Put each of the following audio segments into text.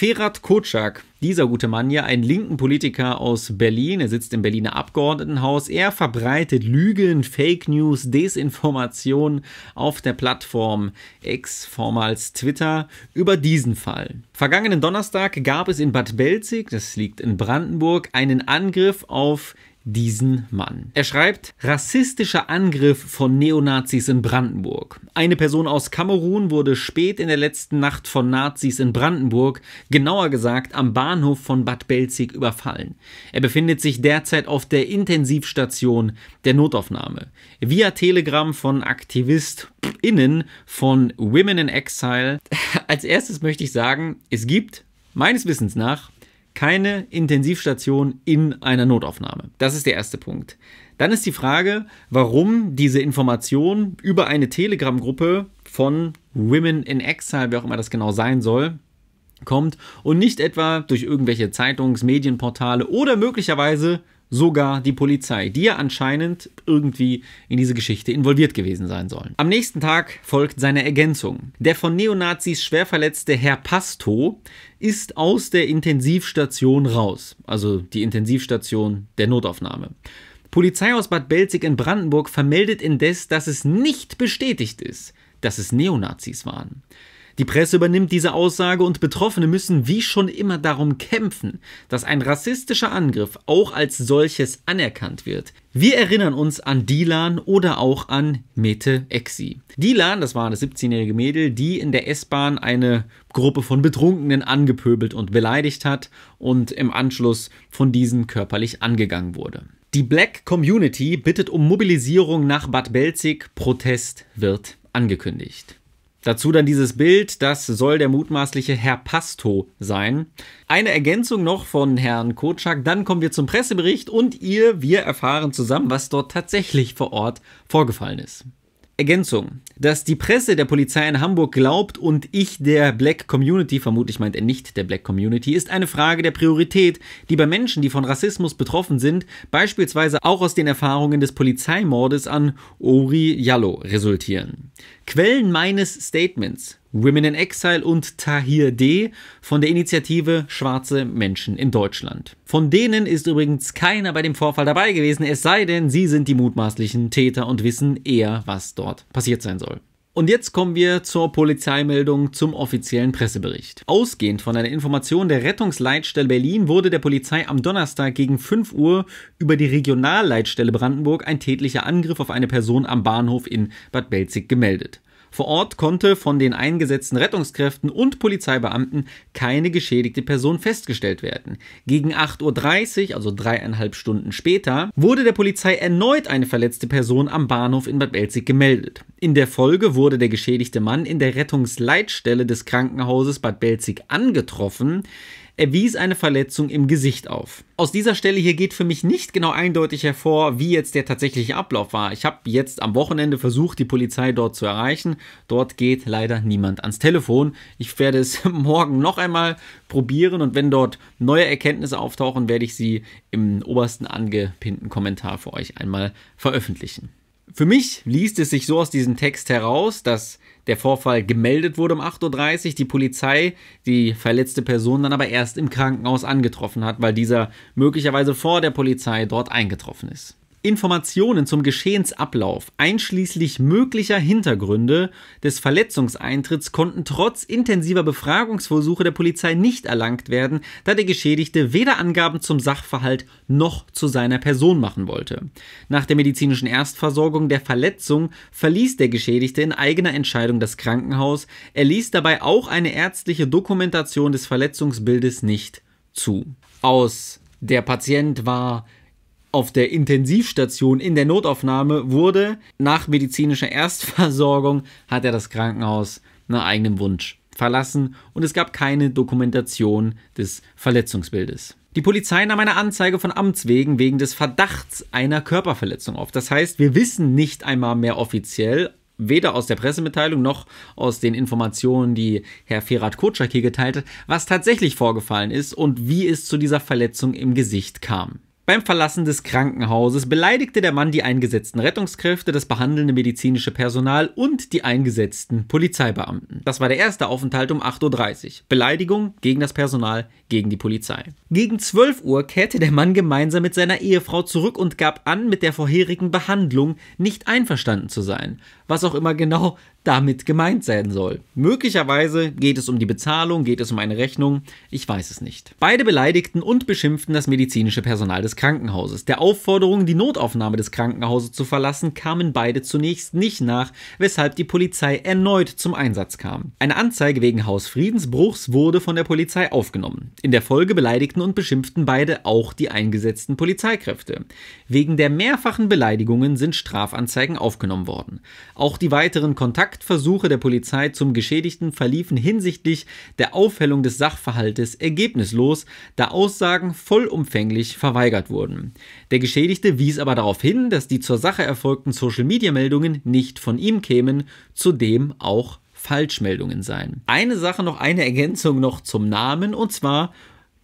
Ferat Kotschak, dieser gute Mann hier, ein linken Politiker aus Berlin, er sitzt im Berliner Abgeordnetenhaus, er verbreitet Lügen, Fake News, Desinformation auf der Plattform ex vormals Twitter über diesen Fall. Vergangenen Donnerstag gab es in Bad Belzig, das liegt in Brandenburg, einen Angriff auf diesen Mann. Er schreibt, rassistischer Angriff von Neonazis in Brandenburg. Eine Person aus Kamerun wurde spät in der letzten Nacht von Nazis in Brandenburg, genauer gesagt am Bahnhof von Bad Belzig, überfallen. Er befindet sich derzeit auf der Intensivstation der Notaufnahme. Via Telegram von AktivistInnen von Women in Exile. Als erstes möchte ich sagen, es gibt meines Wissens nach keine Intensivstation in einer Notaufnahme. Das ist der erste Punkt. Dann ist die Frage, warum diese Information über eine Telegram-Gruppe von Women in Exile, wer auch immer das genau sein soll, kommt und nicht etwa durch irgendwelche Zeitungs-, Medienportale oder möglicherweise sogar die Polizei, die ja anscheinend irgendwie in diese Geschichte involviert gewesen sein sollen. Am nächsten Tag folgt seine Ergänzung. Der von Neonazis schwer verletzte Herr Pasto ist aus der Intensivstation raus, also die Intensivstation der Notaufnahme. Polizei aus Bad Belzig in Brandenburg vermeldet indes, dass es nicht bestätigt ist, dass es Neonazis waren. Die Presse übernimmt diese Aussage und Betroffene müssen wie schon immer darum kämpfen, dass ein rassistischer Angriff auch als solches anerkannt wird. Wir erinnern uns an Dilan oder auch an Mete Exi. Dilan, das war eine 17-jährige Mädel, die in der S-Bahn eine Gruppe von Betrunkenen angepöbelt und beleidigt hat und im Anschluss von diesen körperlich angegangen wurde. Die Black Community bittet um Mobilisierung nach Bad Belzig, Protest wird angekündigt. Dazu dann dieses Bild, das soll der mutmaßliche Herr Pasto sein. Eine Ergänzung noch von Herrn Kotschak, dann kommen wir zum Pressebericht und ihr, wir erfahren zusammen, was dort tatsächlich vor Ort vorgefallen ist. Ergänzung, dass die Presse der Polizei in Hamburg glaubt und ich der Black Community, vermutlich meint er nicht der Black Community, ist eine Frage der Priorität, die bei Menschen, die von Rassismus betroffen sind, beispielsweise auch aus den Erfahrungen des Polizeimordes an Ori Yallo resultieren. Quellen meines Statements. Women in Exile und Tahir D. von der Initiative Schwarze Menschen in Deutschland. Von denen ist übrigens keiner bei dem Vorfall dabei gewesen, es sei denn, sie sind die mutmaßlichen Täter und wissen eher, was dort passiert sein soll. Und jetzt kommen wir zur Polizeimeldung zum offiziellen Pressebericht. Ausgehend von einer Information der Rettungsleitstelle Berlin wurde der Polizei am Donnerstag gegen 5 Uhr über die Regionalleitstelle Brandenburg ein tätlicher Angriff auf eine Person am Bahnhof in Bad Belzig gemeldet. Vor Ort konnte von den eingesetzten Rettungskräften und Polizeibeamten keine geschädigte Person festgestellt werden. Gegen 8.30 Uhr, also dreieinhalb Stunden später, wurde der Polizei erneut eine verletzte Person am Bahnhof in Bad Belzig gemeldet. In der Folge wurde der geschädigte Mann in der Rettungsleitstelle des Krankenhauses Bad Belzig angetroffen. Er wies eine Verletzung im Gesicht auf. Aus dieser Stelle hier geht für mich nicht genau eindeutig hervor, wie jetzt der tatsächliche Ablauf war. Ich habe jetzt am Wochenende versucht, die Polizei dort zu erreichen. Dort geht leider niemand ans Telefon. Ich werde es morgen noch einmal probieren und wenn dort neue Erkenntnisse auftauchen, werde ich sie im obersten angepinnten Kommentar für euch einmal veröffentlichen. Für mich liest es sich so aus diesem Text heraus, dass der Vorfall gemeldet wurde um 8.30 Uhr, die Polizei die verletzte Person dann aber erst im Krankenhaus angetroffen hat, weil dieser möglicherweise vor der Polizei dort eingetroffen ist. Informationen zum Geschehensablauf einschließlich möglicher Hintergründe des Verletzungseintritts konnten trotz intensiver Befragungsversuche der Polizei nicht erlangt werden, da der Geschädigte weder Angaben zum Sachverhalt noch zu seiner Person machen wollte. Nach der medizinischen Erstversorgung der Verletzung verließ der Geschädigte in eigener Entscheidung das Krankenhaus, er ließ dabei auch eine ärztliche Dokumentation des Verletzungsbildes nicht zu. Aus der Patient war auf der Intensivstation in der Notaufnahme wurde. Nach medizinischer Erstversorgung hat er das Krankenhaus nach eigenem Wunsch verlassen und es gab keine Dokumentation des Verletzungsbildes. Die Polizei nahm eine Anzeige von Amts wegen wegen des Verdachts einer Körperverletzung auf. Das heißt, wir wissen nicht einmal mehr offiziell, weder aus der Pressemitteilung noch aus den Informationen, die Herr Ferat Kotschak hier geteilt hat, was tatsächlich vorgefallen ist und wie es zu dieser Verletzung im Gesicht kam. Beim Verlassen des Krankenhauses beleidigte der Mann die eingesetzten Rettungskräfte, das behandelnde medizinische Personal und die eingesetzten Polizeibeamten. Das war der erste Aufenthalt um 8.30 Uhr. Beleidigung gegen das Personal, gegen die Polizei. Gegen 12 Uhr kehrte der Mann gemeinsam mit seiner Ehefrau zurück und gab an, mit der vorherigen Behandlung nicht einverstanden zu sein. Was auch immer genau damit gemeint sein soll. Möglicherweise geht es um die Bezahlung, geht es um eine Rechnung, ich weiß es nicht. Beide beleidigten und beschimpften das medizinische Personal des Krankenhauses. Der Aufforderung, die Notaufnahme des Krankenhauses zu verlassen, kamen beide zunächst nicht nach, weshalb die Polizei erneut zum Einsatz kam. Eine Anzeige wegen Hausfriedensbruchs wurde von der Polizei aufgenommen. In der Folge beleidigten und beschimpften beide auch die eingesetzten Polizeikräfte. Wegen der mehrfachen Beleidigungen sind Strafanzeigen aufgenommen worden. Auch die weiteren Kontakte Kontaktversuche der Polizei zum Geschädigten verliefen hinsichtlich der Aufhellung des Sachverhaltes ergebnislos, da Aussagen vollumfänglich verweigert wurden. Der Geschädigte wies aber darauf hin, dass die zur Sache erfolgten Social-Media-Meldungen nicht von ihm kämen, zudem auch Falschmeldungen seien. Eine Sache noch, eine Ergänzung noch zum Namen, und zwar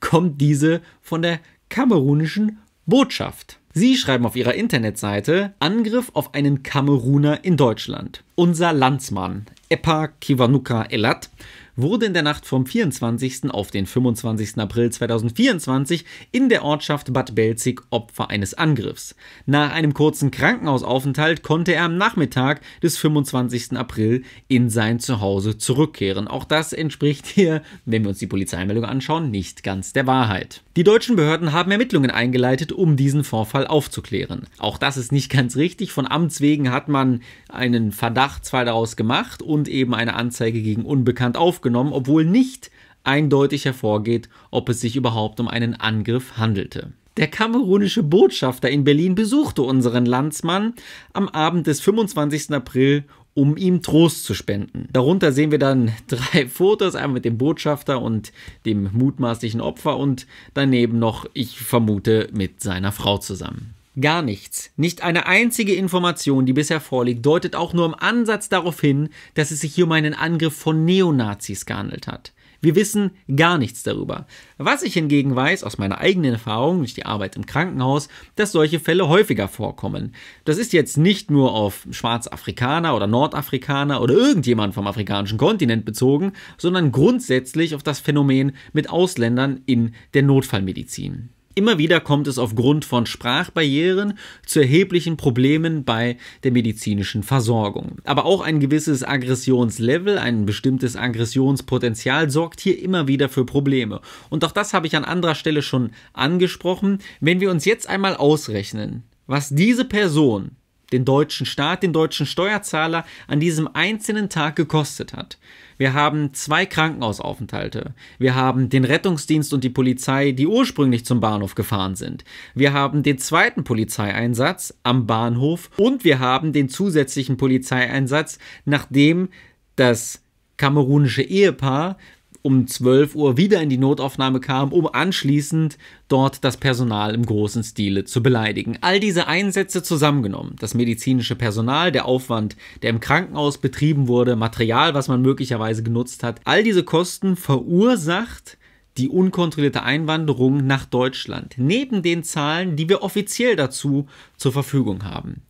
kommt diese von der kamerunischen Botschaft. Sie schreiben auf ihrer Internetseite Angriff auf einen Kameruner in Deutschland. Unser Landsmann, Epa Kivanuka Elat, wurde in der Nacht vom 24. auf den 25. April 2024 in der Ortschaft Bad Belzig Opfer eines Angriffs. Nach einem kurzen Krankenhausaufenthalt konnte er am Nachmittag des 25. April in sein Zuhause zurückkehren. Auch das entspricht hier, wenn wir uns die Polizeimeldung anschauen, nicht ganz der Wahrheit. Die deutschen Behörden haben Ermittlungen eingeleitet, um diesen Vorfall aufzuklären. Auch das ist nicht ganz richtig. Von Amts wegen hat man einen Verdacht zwar daraus gemacht und eben eine Anzeige gegen Unbekannt aufgenommen aufgenommen, obwohl nicht eindeutig hervorgeht, ob es sich überhaupt um einen Angriff handelte. Der kamerunische Botschafter in Berlin besuchte unseren Landsmann am Abend des 25. April, um ihm Trost zu spenden. Darunter sehen wir dann drei Fotos, einmal mit dem Botschafter und dem mutmaßlichen Opfer und daneben noch, ich vermute, mit seiner Frau zusammen. Gar nichts. Nicht eine einzige Information, die bisher vorliegt, deutet auch nur im Ansatz darauf hin, dass es sich hier um einen Angriff von Neonazis gehandelt hat. Wir wissen gar nichts darüber. Was ich hingegen weiß, aus meiner eigenen Erfahrung durch die Arbeit im Krankenhaus, dass solche Fälle häufiger vorkommen. Das ist jetzt nicht nur auf Schwarzafrikaner oder Nordafrikaner oder irgendjemand vom afrikanischen Kontinent bezogen, sondern grundsätzlich auf das Phänomen mit Ausländern in der Notfallmedizin. Immer wieder kommt es aufgrund von Sprachbarrieren zu erheblichen Problemen bei der medizinischen Versorgung. Aber auch ein gewisses Aggressionslevel, ein bestimmtes Aggressionspotenzial sorgt hier immer wieder für Probleme. Und auch das habe ich an anderer Stelle schon angesprochen. Wenn wir uns jetzt einmal ausrechnen, was diese Person den deutschen Staat, den deutschen Steuerzahler an diesem einzelnen Tag gekostet hat. Wir haben zwei Krankenhausaufenthalte. Wir haben den Rettungsdienst und die Polizei, die ursprünglich zum Bahnhof gefahren sind. Wir haben den zweiten Polizeieinsatz am Bahnhof und wir haben den zusätzlichen Polizeieinsatz, nachdem das kamerunische Ehepaar um 12 Uhr wieder in die Notaufnahme kam, um anschließend dort das Personal im großen Stile zu beleidigen. All diese Einsätze zusammengenommen, das medizinische Personal, der Aufwand, der im Krankenhaus betrieben wurde, Material, was man möglicherweise genutzt hat, all diese Kosten verursacht die unkontrollierte Einwanderung nach Deutschland, neben den Zahlen, die wir offiziell dazu zur Verfügung haben.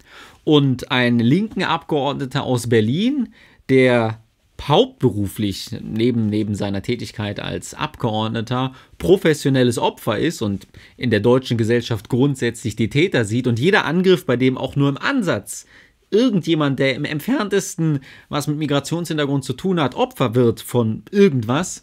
Und ein linken Abgeordneter aus Berlin, der hauptberuflich neben, neben seiner Tätigkeit als Abgeordneter professionelles Opfer ist und in der deutschen Gesellschaft grundsätzlich die Täter sieht und jeder Angriff, bei dem auch nur im Ansatz irgendjemand, der im entferntesten was mit Migrationshintergrund zu tun hat, Opfer wird von irgendwas,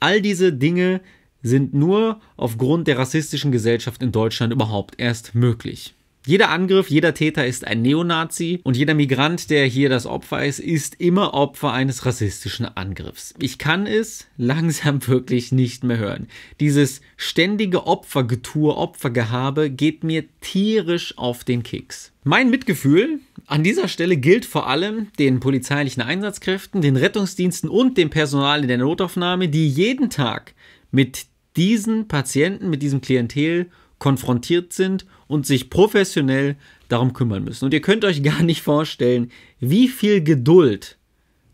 all diese Dinge sind nur aufgrund der rassistischen Gesellschaft in Deutschland überhaupt erst möglich. Jeder Angriff, jeder Täter ist ein Neonazi und jeder Migrant, der hier das Opfer ist, ist immer Opfer eines rassistischen Angriffs. Ich kann es langsam wirklich nicht mehr hören. Dieses ständige Opfergetue, Opfergehabe geht mir tierisch auf den Keks. Mein Mitgefühl an dieser Stelle gilt vor allem den polizeilichen Einsatzkräften, den Rettungsdiensten und dem Personal in der Notaufnahme, die jeden Tag mit diesen Patienten, mit diesem Klientel konfrontiert sind und sich professionell darum kümmern müssen. Und ihr könnt euch gar nicht vorstellen, wie viel Geduld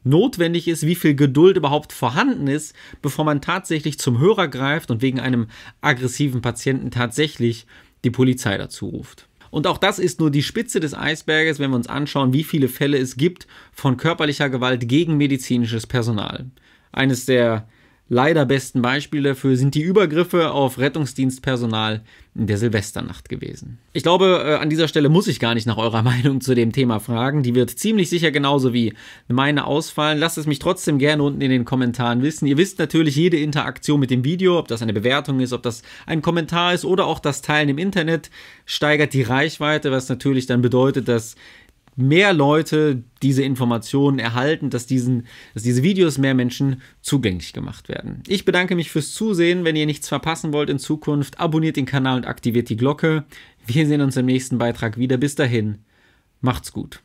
notwendig ist, wie viel Geduld überhaupt vorhanden ist, bevor man tatsächlich zum Hörer greift und wegen einem aggressiven Patienten tatsächlich die Polizei dazu ruft. Und auch das ist nur die Spitze des Eisberges, wenn wir uns anschauen, wie viele Fälle es gibt von körperlicher Gewalt gegen medizinisches Personal. Eines der leider besten Beispiel dafür sind die Übergriffe auf Rettungsdienstpersonal in der Silvesternacht gewesen. Ich glaube, äh, an dieser Stelle muss ich gar nicht nach eurer Meinung zu dem Thema fragen. Die wird ziemlich sicher genauso wie meine ausfallen. Lasst es mich trotzdem gerne unten in den Kommentaren wissen. Ihr wisst natürlich jede Interaktion mit dem Video, ob das eine Bewertung ist, ob das ein Kommentar ist oder auch das Teilen im Internet steigert die Reichweite, was natürlich dann bedeutet, dass mehr Leute diese Informationen erhalten, dass, diesen, dass diese Videos mehr Menschen zugänglich gemacht werden. Ich bedanke mich fürs Zusehen. Wenn ihr nichts verpassen wollt in Zukunft, abonniert den Kanal und aktiviert die Glocke. Wir sehen uns im nächsten Beitrag wieder. Bis dahin, macht's gut.